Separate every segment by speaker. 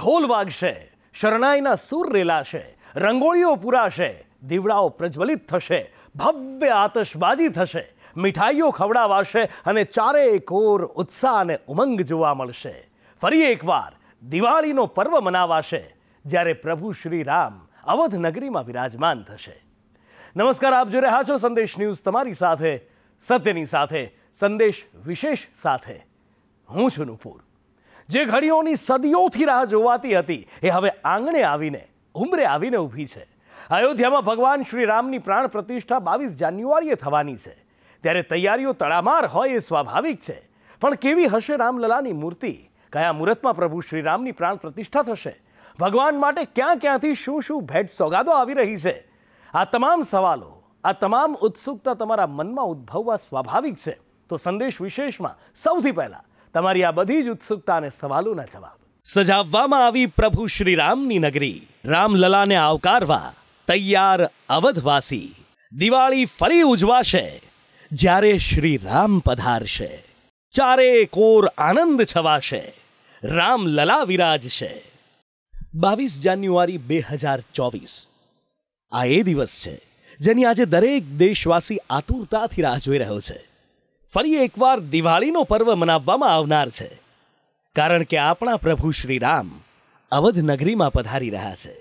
Speaker 1: ઢોલ વાગશે શરણાઈના સૂર રેલાશે રંગોળીઓ પૂરાશે દીવડાઓ પ્રજ્વલિત થશે ભવ્ય આતશબાજી થશે મીઠાઈઓ ખવડાવાશે અને ચારેય કોર ઉત્સાહ અને ઉમંગ જોવા મળશે ફરી એકવાર દિવાળીનો પર્વ મનાવાશે જ્યારે પ્રભુ શ્રી રામ અવધ નગરીમાં વિરાજમાન થશે નમસ્કાર આપ જોઈ રહ્યા છો સંદેશ ન્યૂઝ તમારી સાથે સત્યની સાથે સંદેશ વિશેષ સાથે હું છું નુપુર જે ઘડીઓની સદીઓથી રાહ જોવાતી હતી એ હવે આંગણે આવીને ઉમરે આવીને ઊભી છે અયોધ્યામાં ભગવાન શ્રીરામની પ્રાણ પ્રતિષ્ઠા બાવીસ જાન્યુઆરીએ થવાની છે ત્યારે તૈયારીઓ તડામાર હોય એ સ્વાભાવિક છે પણ કેવી હશે રામલલાની મૂર્તિ કયા મુહૂર્તમાં પ્રભુ શ્રીરામની પ્રાણ પ્રતિષ્ઠા થશે ભગવાન માટે ક્યાં ક્યાંથી શું શું ભેટ સોગાદો આવી રહી છે આ તમામ સવાલો આ તમામ ઉત્સુકતા તમારા મનમાં ઉદ્ભવવા સ્વાભાવિક છે તો સંદેશ વિશેષમાં સૌથી પહેલાં તમારી આ બધી જ ઉત્સુકતા અને સવાલોના જવાબ સજાવવામાં આવી પ્રભુ શ્રીરામની નગરી રામલલાને આવકારવા તૈયાર અવધવાસી દિવાળી ફરી ઉજવાશે જ્યારે શ્રી રામ પધારશે ચારે કોર આનંદ છવાશે રામલલા વિરાજશે બાવીસ જાન્યુઆરી બે હજાર ચોવીસ આ એ દિવસ છે જેની આજે દરેક દેશવાસી આતુરતાથી રાહ જોઈ રહ્યો છે ફરી એકવાર દિવાળીનો પર્વ મનાવવામાં આવનાર છે કારણ કે આપણા પ્રભુ શ્રી રામ અવધ નગરીમાં પધારી રહ્યા છે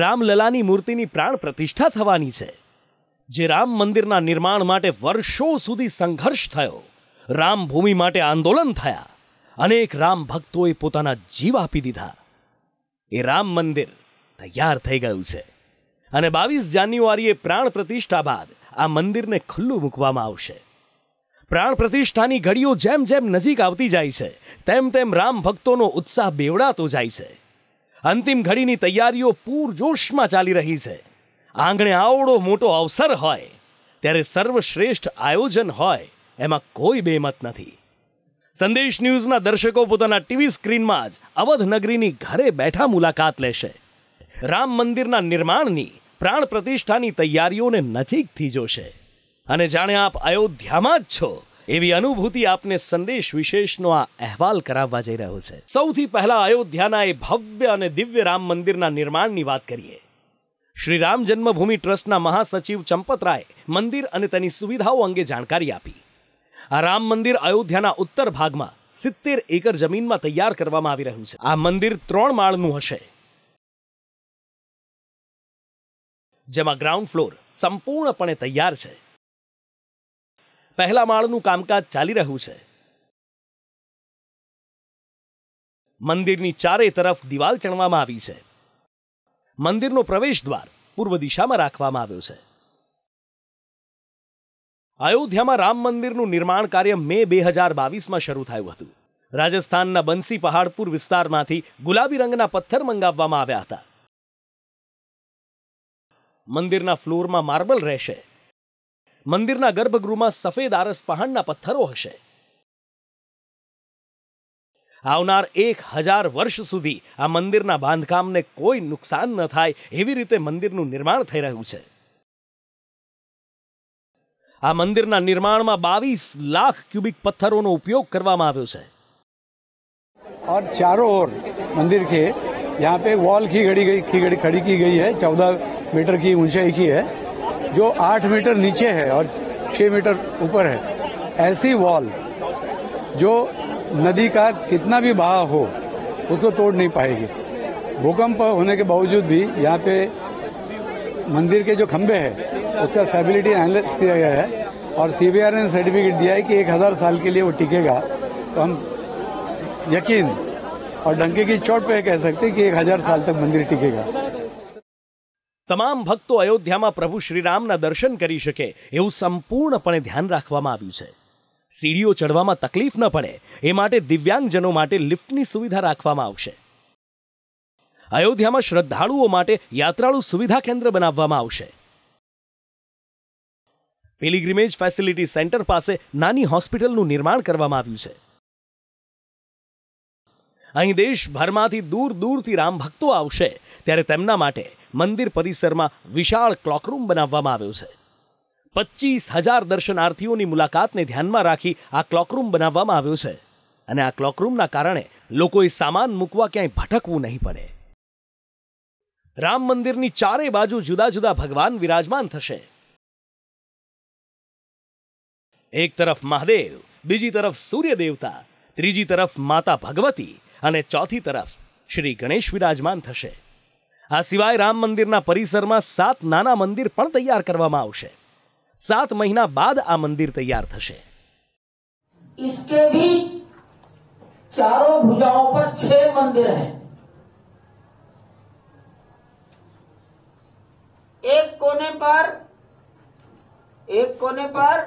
Speaker 1: રામલલાની મૂર્તિની પ્રાણ પ્રતિષ્ઠા થવાની છે જે રામ મંદિરના નિર્માણ માટે વર્ષો સુધી સંઘર્ષ થયો રામભૂમિ માટે આંદોલન થયા અનેક રામ ભક્તોએ પોતાના જીવ આપી દીધા એ રામ મંદિર તૈયાર થઈ ગયું છે અને બાવીસ જાન્યુઆરીએ પ્રાણ પ્રતિષ્ઠા બાદ આ મંદિરને ખુલ્લું મૂકવામાં આવશે પ્રાણ પ્રતિષ્ઠાની ઘડીઓ જેમ જેમ નજીક આવતી જાય છે તેમ તેમ રામ ભક્તોનો ઉત્સાહ બેવડાતો જાય છે અંતિમ ઘડીની તૈયારીઓ પૂરજોશમાં ચાલી રહી છે આંગણે આવડો મોટો અવસર હોય ત્યારે સર્વશ્રેષ્ઠ આયોજન હોય એમાં કોઈ બેમત નથી સંદેશ ન્યૂઝના દર્શકો પોતાના ટીવી સ્ક્રીનમાં જ અવધ નગરીની ઘરે બેઠા મુલાકાત લેશે રામ મંદિરના નિર્માણની પ્રાણ પ્રતિષ્ઠાની તૈયારીઓને નજીકથી જોશે અને જાણે આપ અયોધ્યામાં જ છો એવી અનુભૂતિ આપને સંદેશ વિશેષનો આ અહેવાલ કરાવવા જઈ રહ્યો છે સૌથી પહેલા અયોધ્યાના એ ભવ્ય અને દિવ્ય રામ મંદિરના નિર્માણની વાત કરીએ શ્રી રામ જન્મભૂમિ ટ્રસ્ટના મહાસચિવ ચંપતરાય મંદિર અને તેની સુવિધાઓ અંગે જાણકારી આપી આ રામ મંદિર અયોધ્યાના ઉત્તર ભાગમાં સિત્તેર એકર જમીનમાં તૈયાર કરવામાં આવી રહ્યું છે આ મંદિર ત્રણ માળનું હશે જેમાં ગ્રાઉન્ડ ફ્લોર સંપૂર્ણપણે તૈયાર છે પહેલા માળનું કામકાજ ચાલી રહ્યું છે મંદિરની ચારે તરફ દિવાલ ચણવામાં આવી છે મંદિરનો પ્રવેશ દ્વાર પૂર્વ દિશામાં રાખવામાં આવ્યો છે અયોધ્યામાં રામ મંદિરનું નિર્માણ કાર્ય મે બે હજાર બાવીસમાં શરૂ થયું હતું રાજસ્થાનના બંસી પહાડપુર વિસ્તારમાંથી ગુલાબી રંગના પથ્થર મંગાવવામાં આવ્યા હતા મંદિરના ફ્લોરમાં માર્બલ રહેશે મંદિરના ગર્ભગૃહમાં સફેદ આરસ પહાણના પથ્થરો હશે આવનાર એક હજાર વર્ષ સુધી આ મંદિરના બાંધકામને કોઈ નુકસાન ન થાય એવી રીતે મંદિરનું નિર્માણ થઈ રહ્યું છે આ મંદિરના નિર્માણમાં બાવીસ લાખ ક્યુબિક પથ્થરોનો ઉપયોગ કરવામાં આવ્યો છે
Speaker 2: और चारों ओर मंदिर के यहाँ पे वॉल की घड़ी खड़ी की गई है चौदह मीटर की ऊंचाई की है जो आठ मीटर नीचे है और छः मीटर ऊपर है ऐसी वॉल जो नदी का कितना भी बहाव हो उसको तोड़ नहीं पाएगी भूकंप होने के बावजूद भी यहाँ पे मंदिर के जो खंबे हैं उसका स्टेबिलिटी एनालिस किया गया है और सीबीआर ने सर्टिफिकेट दिया है कि एक हज़ार साल के लिए वो टिकेगा तो हम यकीन और डंके की चोट पे कह सकते हैं कि एक हज़ार साल तक मंदिर टिकेगा
Speaker 1: તમામ ભક્તો અયોધ્યામાં પ્રભુ શ્રીરામના દર્શન કરી શકે એવું સંપૂર્ણપણે ધ્યાન રાખવામાં આવ્યું છે સીડીઓ ચડવામાં તકલીફ ન પડે એ માટે દિવ્યાંગજનો માટે લિફ્ટની સુવિધા રાખવામાં આવશે અયોધ્યામાં શ્રદ્ધાળુઓ માટે યાત્રાળુ સુવિધા કેન્દ્ર બનાવવામાં આવશે પિલિગ્રિમેજ ફેસિલિટી સેન્ટર પાસે નાની હોસ્પિટલનું નિર્માણ કરવામાં આવ્યું છે અહીં દેશભરમાંથી દૂર દૂરથી રામ ભક્તો આવશે ત્યારે તેમના માટે મંદિર પરિસરમાં વિશાળ ક્લોકરૂમ બનાવવામાં આવ્યો છે પચીસ હજાર દર્શનાર્થીઓની મુલાકાતને ધ્યાનમાં રાખી આ ક્લોકરૂમ બનાવવામાં આવ્યો છે અને આ ક્લોકરૂમના કારણે લોકોએ સામાન મૂકવા ક્યાંય ભટકવું નહીં પડે રામ મંદિરની ચારે બાજુ જુદા જુદા ભગવાન વિરાજમાન થશે એક તરફ મહાદેવ બીજી તરફ સૂર્ય દેવતા ત્રીજી તરફ માતા ભગવતી અને ચોથી તરફ શ્રી ગણેશ વિરાજમાન થશે આ સિવાય રામ મંદિરના પરિસરમાં સાત નાના મંદિર પણ તૈયાર કરવામાં આવશે સાત મહિના બાદ આ મંદિર તૈયાર થશે
Speaker 2: इसके भी चारों भुजाओं पर छह मंदिर हैं एक कोने पर एक कोने पर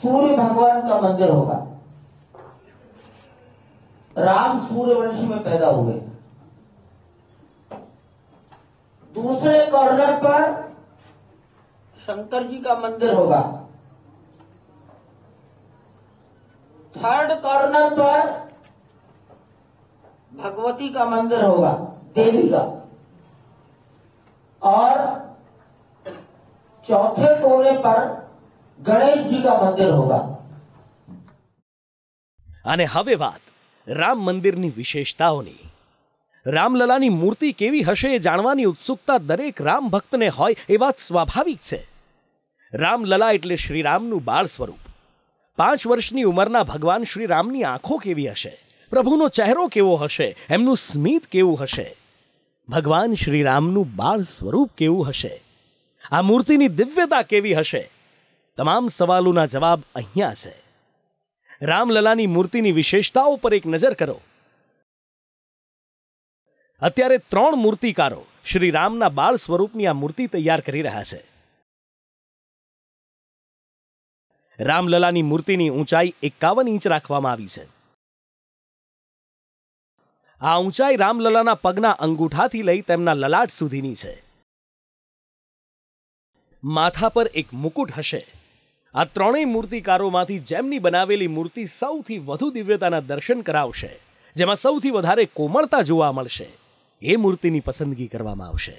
Speaker 2: सूर्य भगवान का मंदिर होगा राम सूर्यवंशी में पैदा हुए दूसरे कॉर्नर पर शंकर जी का मंदिर होगा थर्ड कॉर्नर पर भगवती का मंदिर होगा देवी का और चौथे कोने पर गणेश जी का मंदिर होगा
Speaker 1: અને बात રામ મંદિરની વિશેષતાઓની રામલલાની મૂર્તિ કેવી હશે એ જાણવાની ઉત્સુકતા દરેક રામ ભક્તને હોય એ વાત સ્વાભાવિક છે રામલલા એટલે શ્રીરામનું બાળ સ્વરૂપ પાંચ વર્ષની ઉંમરના ભગવાન શ્રીરામની આંખો કેવી હશે પ્રભુનો ચહેરો કેવો હશે એમનું સ્મિત કેવું હશે ભગવાન શ્રીરામનું બાળ સ્વરૂપ કેવું હશે આ મૂર્તિની દિવ્યતા કેવી હશે તમામ સવાલોના જવાબ અહીંયા છે રામલલાની મૂર્તિની વિશેષતાઓ પર એક નજર કરો અત્યારે ત્રણ મૂર્તિકારો શ્રી રામના બાળ સ્વરૂપની આ મૂર્તિ તૈયાર કરી રહ્યા છે રામલલાની મૂર્તિની ઊંચાઈ એકાવન ઇંચ રાખવામાં આવી છે આ ઊંચાઈ રામલલાના પગના અંગૂઠાથી લઈ તેમના લલાટ સુધીની છે માથા પર એક મુકુટ હશે આ ત્રણેય મૂર્તિકારોમાંથી જેમની બનાવેલી મૂર્તિ સૌથી વધુ દિવ્યતાના દર્શન કરાવશે જેમાં સૌથી વધારે કોમળતા જોવા મળશે એ મૂર્તિની પસંદગી કરવામાં આવશે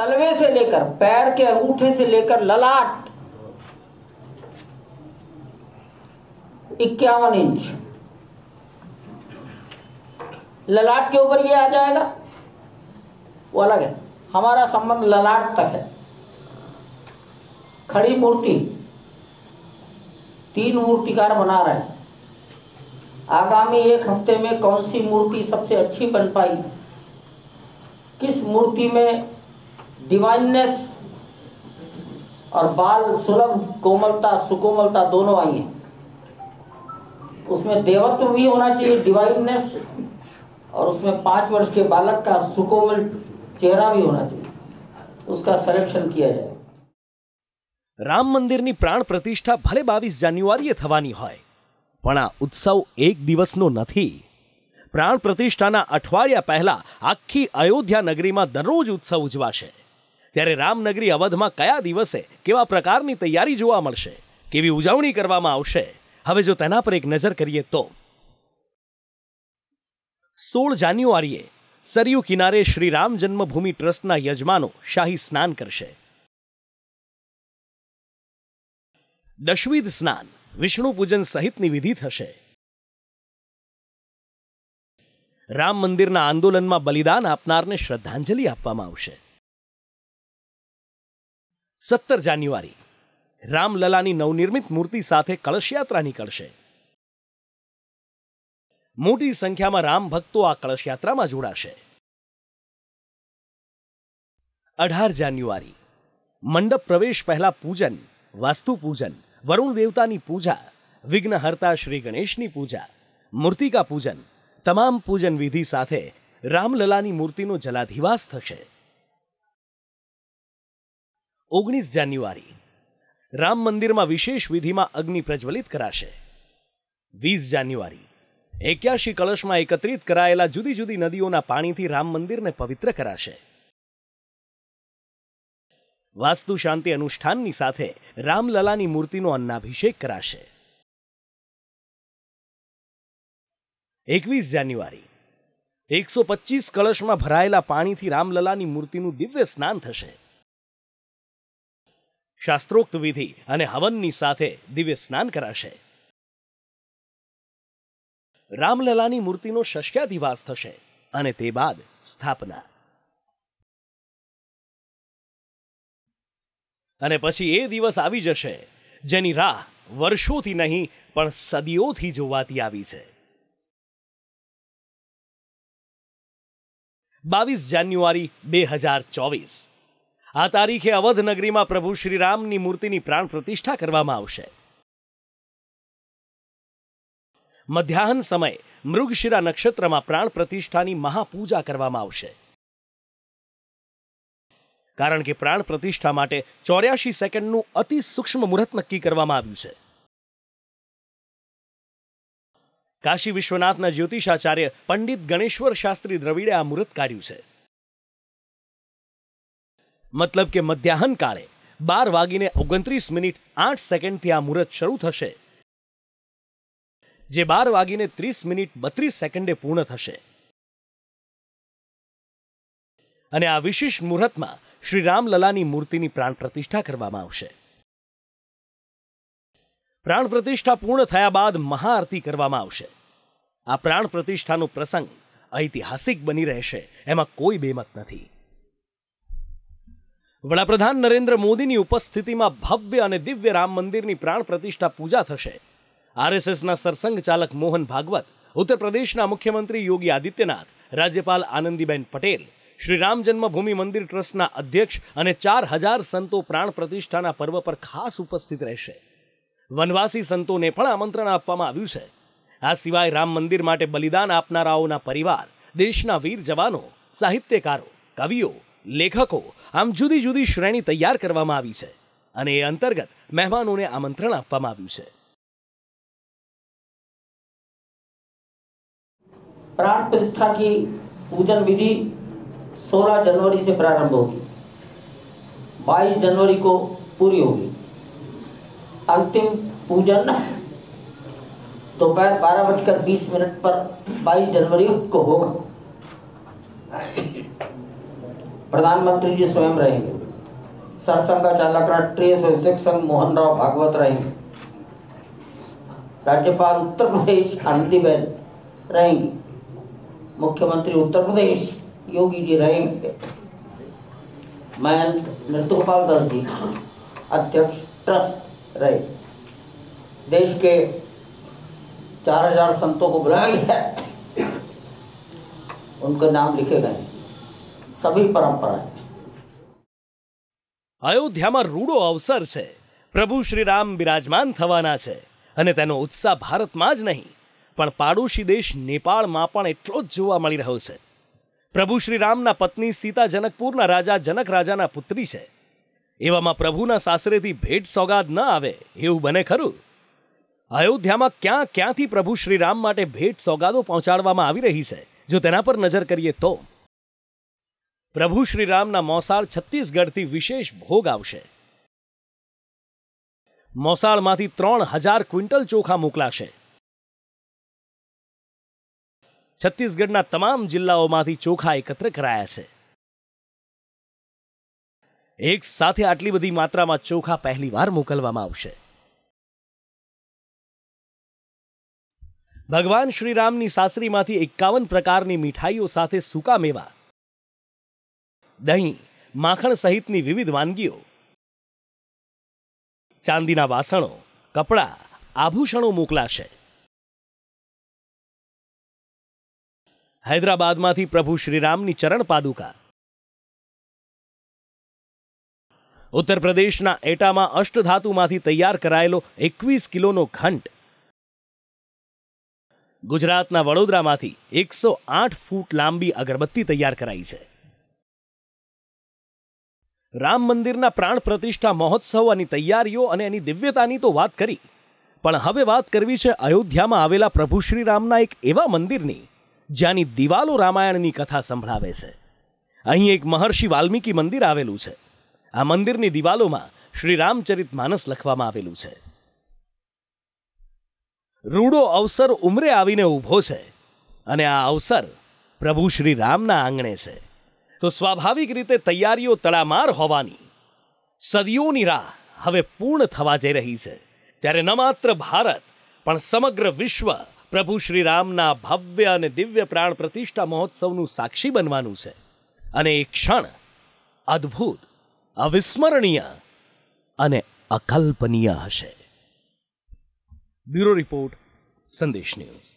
Speaker 2: તલવે से लेकर पैर के अंगूठे से लेकर ललाट इक्यावन इंच ललाट के ऊपर ये आ जाएगा वो अलग है हमारा संबंध ललाट तक है खड़ी मूर्ति तीन मूर्तिकार बना रहे हैं आगामी एक हफ्ते में कौन सी मूर्ति सबसे अच्छी बन पाई किस मूर्ति में डिवाइननेस और बाल सुलभ कोमलता सुकोमलता दोनों आई है उसमें देवत्व भी होना चाहिए डिवाइननेस और उसमें पांच वर्ष के बालक का सुकोमल चेहरा भी होना चाहिए उसका सिलेक्शन किया जाए
Speaker 1: રામ મંદિરની પ્રાણ પ્રતિષ્ઠા ભલે બાવીસ જાન્યુઆરીએ થવાની હોય પણ આ ઉત્સવ એક દિવસનો નથી પ્રાણ પ્રતિષ્ઠાના અઠવાડિયા પહેલા આખી અયોધ્યા નગરીમાં દરરોજ ઉત્સવ ઉજવાશે ત્યારે રામનગરી અવધમાં કયા દિવસે કેવા પ્રકારની તૈયારી જોવા મળશે કેવી ઉજવણી કરવામાં આવશે હવે જો તેના પર એક નજર કરીએ તો સોળ જાન્યુઆરીએ સરયુ કિનારે શ્રી રામ જન્મભૂમિ ટ્રસ્ટના યજમાનો શાહી સ્નાન કરશે દશવિધ સ્નાન વિષ્ણુ પૂજન સહિતની વિધિ થશે રામ મંદિરના આંદોલનમાં બલિદાન આપનારને શ્રદ્ધાંજલિ આપવામાં આવશે સત્તર જાન્યુઆરી રામલલાની નવનિર્મિત મૂર્તિ સાથે કળશ યાત્રા નીકળશે મોટી સંખ્યામાં રામ ભક્તો આ કળશયાત્રામાં જોડાશે અઢાર જાન્યુઆરી મંડપ પ્રવેશ પહેલા પૂજન વાસ્તુ પૂજન વરુણ દેવતાની પૂજા વિઘ્નહર્તા શ્રી ગણેશની પૂજા મૂર્તિકા પૂજન તમામ પૂજન વિધિ સાથે રામલલાની મૂર્તિનો જલાધિવાસ થશે ઓગણીસ જાન્યુઆરી રામ મંદિરમાં વિશેષ વિધિમાં અગ્નિ પ્રજ્વલિત કરાશે વીસ જાન્યુઆરી એક્યાસી કળશમાં એકત્રિત કરાયેલા જુદી જુદી નદીઓના પાણીથી રામ મંદિરને પવિત્ર કરાશે વાસ્તુ શાંતિ અનુષ્ઠાનની સાથે રામલલાની મૂર્તિનો અન્નાભિષેક કરાશે એકવીસ જાન્યુઆરી એકસો પચીસ કળશમાં ભરાયેલા પાણીથી રામલલાની મૂર્તિનું દિવ્ય સ્નાન થશે શાસ્ત્રોક્ત વિધિ અને હવનની સાથે દિવ્ય સ્નાન કરાશે રામલલાની મૂર્તિનો ષષ્ટ્યાધિવાસ થશે અને તે બાદ સ્થાપના અને પછી એ દિવસ આવી જશે જેની રાહ વર્ષોથી નહીં પણ સદીઓથી જોવાતી આવી છે બાવીસ જાન્યુઆરી બે હજાર ચોવીસ આ તારીખે અવધ નગરીમાં પ્રભુ શ્રીરામની મૂર્તિની પ્રાણ પ્રતિષ્ઠા કરવામાં આવશે મધ્યાહન સમયે મૃગશિરા નક્ષત્રમાં પ્રાણ પ્રતિષ્ઠાની મહાપૂજા કરવામાં આવશે કારણ કે પ્રાણ પ્રતિષ્ઠા માટે ચોર્યાસી સેકન્ડનું અતિ સૂક્ષ્મ મુહૂર્ત નક્કી કરવામાં આવ્યું છે કાશી વિશ્વનાથના જ્યોતિષાચાર્ય પંડિત ગણેશ્વર શાસ્ત્રી દ્રવિડે આ મુહૂર્ત કાઢ્યું છે મતલબ કે મધ્યાહન કાળે બાર વાગીને ઓગણત્રીસ મિનિટ આઠ સેકન્ડથી આ મુહૂર્ત શરૂ થશે જે બાર વાગીને ત્રીસ મિનિટ બત્રીસ સેકન્ડે પૂર્ણ થશે અને આ વિશેષ મુહૂર્તમાં શ્રી રામલલાની મૂર્તિની પ્રાણ પ્રતિષ્ઠા કરવામાં આવશે પ્રાણ પ્રતિષ્ઠા પૂર્ણ થયા બાદ મહાઆરતી કરવામાં આવશે આ પ્રાણ પ્રતિષ્ઠાનો પ્રસંગ ઐતિહાસિક બની રહેશે એમાં કોઈ બેમત નથી વડાપ્રધાન નરેન્દ્ર મોદીની ઉપસ્થિતિમાં ભવ્ય અને દિવ્ય રામ મંદિરની પ્રાણ પ્રતિષ્ઠા પૂજા થશે આરએસએસના સરસંઘ ચાલક મોહન ભાગવત ઉત્તર પ્રદેશના મુખ્યમંત્રી યોગી આદિત્યનાથ રાજ્યપાલ આનંદીબેન પટેલ શ્રી રામ જન્મભૂમિ મંદિર ટ્રસ્ટના અધ્યક્ષ અને ચાર હજાર સંતો પ્રાણ પ્રતિષ્ઠાના પર્વ પર ખાસ ઉપસ્થિત રહેશે વનવાસી સંતોને પણ આમંત્રણ આપવામાં આવ્યું છે આ સિવાય રામ મંદિર માટે બલિદાન આપનારાઓના પરિવાર દેશના વીર જવાનો સાહિત્યકારો કવિઓ લેખકો આમ જુદી જુદી શ્રેણી તૈયાર કરવામાં આવી છે અને એ અંતર્ગત મહેમાનોને આમંત્રણ આપવામાં આવ્યું છે
Speaker 2: प्राण प्रतिष्ठा की पूजन विधि 16 जनवरी से प्रारंभ होगी 22 जनवरी को पूरी होगी अंतिम पूजन दोपहर बारह बजकर बीस मिनट पर 22 जनवरी को होगा प्रधानमंत्री जी स्वयं रहेंगे सत्संग का चालक राष्ट्रीय स्वयंसेवक संघ मोहन राव भागवत रहेंगे राज्यपाल उत्तर प्रदेश आनंदीबेन रहेंगी मुख्यमंत्री उत्तर प्रदेश योगी जी रहेंगे मैं नृत्य गोपाल दास जी अध्यक्ष ट्रस्ट रहे देश के 4000 संतों को बुलाया गया है उनके नाम लिखे गए सभी परंपराएं
Speaker 1: અયોધ્યામાં રૂડો અવસર છે પ્રભુ શ્રીરામ બિરાજમાન થવાના છે અને તેનો ઉત્સાહ ભારતમાં જ નહીં પણ પાડોશી દેશ નેપાળમાં પણ એટલો જ જોવા મળી રહ્યો છે પ્રભુ શ્રી રામના પત્ની સીતા જનકપુરના રાજા જનક રાજાના પુત્રી છે એવામાં પ્રભુના સાસરેથી ભેટ સોગાદ ન આવે એવું બને ખરું અયોધ્યામાં ક્યાં ક્યાંથી પ્રભુ શ્રી રામ માટે ભેટ સોગાદો પહોંચાડવામાં આવી રહી છે જો તેના પર નજર કરીએ તો પ્રભુ શ્રી રામના મોસાળ છત્તીસગઢથી વિશેષ ભોગ આવશે મોસાળમાંથી ત્રણ હજાર ક્વિન્ટલ ચોખા મોકલાશે છત્તીસગઢના તમામ જિલ્લાઓમાંથી ચોખા એકત્ર કરાયા છે એક સાથે આટલી બધી માત્રામાં ચોખા પહેલી વાર મોકલવામાં આવશે ભગવાન શ્રીરામની સાસરીમાંથી એકાવન પ્રકારની મીઠાઈઓ સાથે સૂકા મેવા દહીં માખણ સહિતની વિવિધ વાનગીઓ ચાંદીના વાસણો કપડાં આભૂષણો મોકલાશે હૈદરાબાદમાંથી પ્રભુ શ્રીરામની ચરણ પાદુકા ઉત્તર પ્રદેશના એટામાં અષ્ટધાતુમાંથી તૈયાર કરાયેલો એકવીસ કિલોનો ખંટ ગુજરાતના વડોદરામાંથી એકસો આઠ ફૂટ લાંબી અગરબત્તી તૈયાર કરાઈ છે રામ મંદિરના પ્રાણ પ્રતિષ્ઠા મહોત્સવ અને તૈયારીઓ અને એની દિવ્યતાની તો વાત કરી પણ હવે વાત કરવી છે અયોધ્યામાં આવેલા પ્રભુ શ્રીરામના એક એવા મંદિરની જ્યાંની દિવાલો રામાયણની કથા સંભળાવે છે અહીં એક મહર્ષિ વાલ્મીકી મંદિર આવેલું છે આ મંદિરની દિવાલોમાં શ્રી રામચરિત માનસ લખવામાં આવેલું છે રૂડો અવસર ઉમરે આવીને ઊભો છે અને આ અવસર પ્રભુ શ્રી રામના આંગણે છે તો સ્વાભાવિક રીતે તૈયારીઓ તડામાર હોવાની સદીઓની રાહ હવે પૂર્ણ થવા જઈ રહી છે ત્યારે ન માત્ર ભારત પણ સમગ્ર વિશ્વ પ્રભુ શ્રી રામના ભવ્ય અને દિવ્ય પ્રાણ પ્રતિષ્ઠા મહોત્સવનું સાક્ષી બનવાનું છે અને એ ક્ષણ અદ્ભુત અવિસ્મરણીય અને અકલ્પનીય હશે બ્યુરો રિપોર્ટ સંદેશ ન્યૂઝ